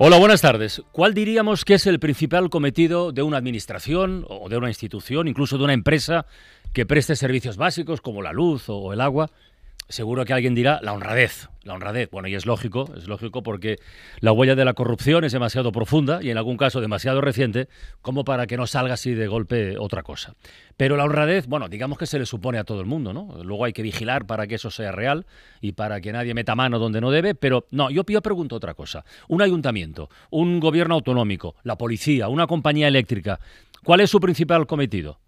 Hola, buenas tardes. ¿Cuál diríamos que es el principal cometido de una administración o de una institución, incluso de una empresa que preste servicios básicos como la luz o el agua seguro que alguien dirá la honradez. La honradez. Bueno, y es lógico, es lógico porque la huella de la corrupción es demasiado profunda y en algún caso demasiado reciente como para que no salga así de golpe otra cosa. Pero la honradez, bueno, digamos que se le supone a todo el mundo, ¿no? Luego hay que vigilar para que eso sea real y para que nadie meta mano donde no debe, pero no, yo, yo pregunto otra cosa. Un ayuntamiento, un gobierno autonómico, la policía, una compañía eléctrica, ¿cuál es su principal cometido?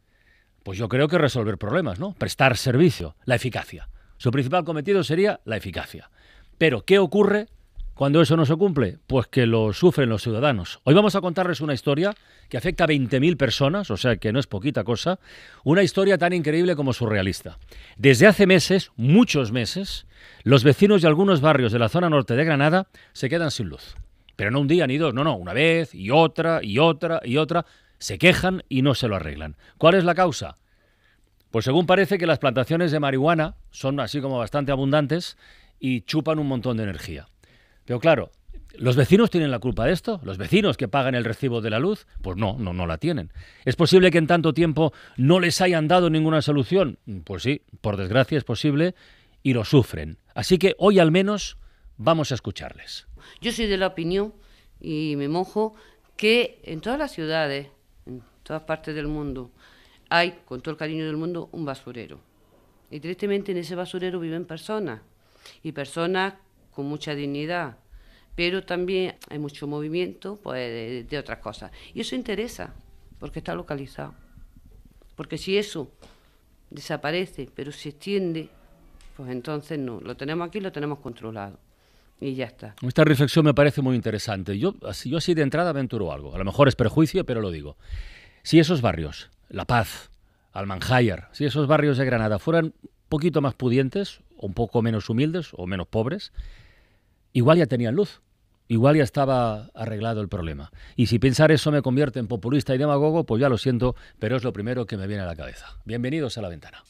Pues yo creo que resolver problemas, ¿no? Prestar servicio, la eficacia. Su principal cometido sería la eficacia. Pero, ¿qué ocurre cuando eso no se cumple? Pues que lo sufren los ciudadanos. Hoy vamos a contarles una historia que afecta a 20.000 personas, o sea que no es poquita cosa, una historia tan increíble como surrealista. Desde hace meses, muchos meses, los vecinos de algunos barrios de la zona norte de Granada se quedan sin luz. Pero no un día ni dos, no, no, una vez y otra y otra y otra, se quejan y no se lo arreglan. ¿Cuál es la causa? Pues según parece que las plantaciones de marihuana son así como bastante abundantes y chupan un montón de energía. Pero claro, ¿los vecinos tienen la culpa de esto? ¿Los vecinos que pagan el recibo de la luz? Pues no, no, no la tienen. ¿Es posible que en tanto tiempo no les hayan dado ninguna solución? Pues sí, por desgracia es posible y lo sufren. Así que hoy al menos vamos a escucharles. Yo soy de la opinión y me mojo que en todas las ciudades, en todas partes del mundo, hay, con todo el cariño del mundo, un basurero. Y tristemente en ese basurero viven personas, y personas con mucha dignidad, pero también hay mucho movimiento pues, de, otras cosas. Y eso interesa, porque está localizado. Porque si eso desaparece, pero se extiende, pues entonces no, lo tenemos aquí, lo tenemos controlado. Y ya está. Esta reflexión me parece muy interesante. Yo así, yo así de entrada aventuro algo. A lo mejor es perjuicio, pero lo digo. Si esos barrios la Paz, Almanjayar, si esos barrios de Granada fueran un poquito más pudientes, un poco menos humildes o menos pobres, igual ya tenían luz, igual ya estaba arreglado el problema. Y si pensar eso me convierte en populista y demagogo, pues ya lo siento, pero es lo primero que me viene a la cabeza. Bienvenidos a la ventana.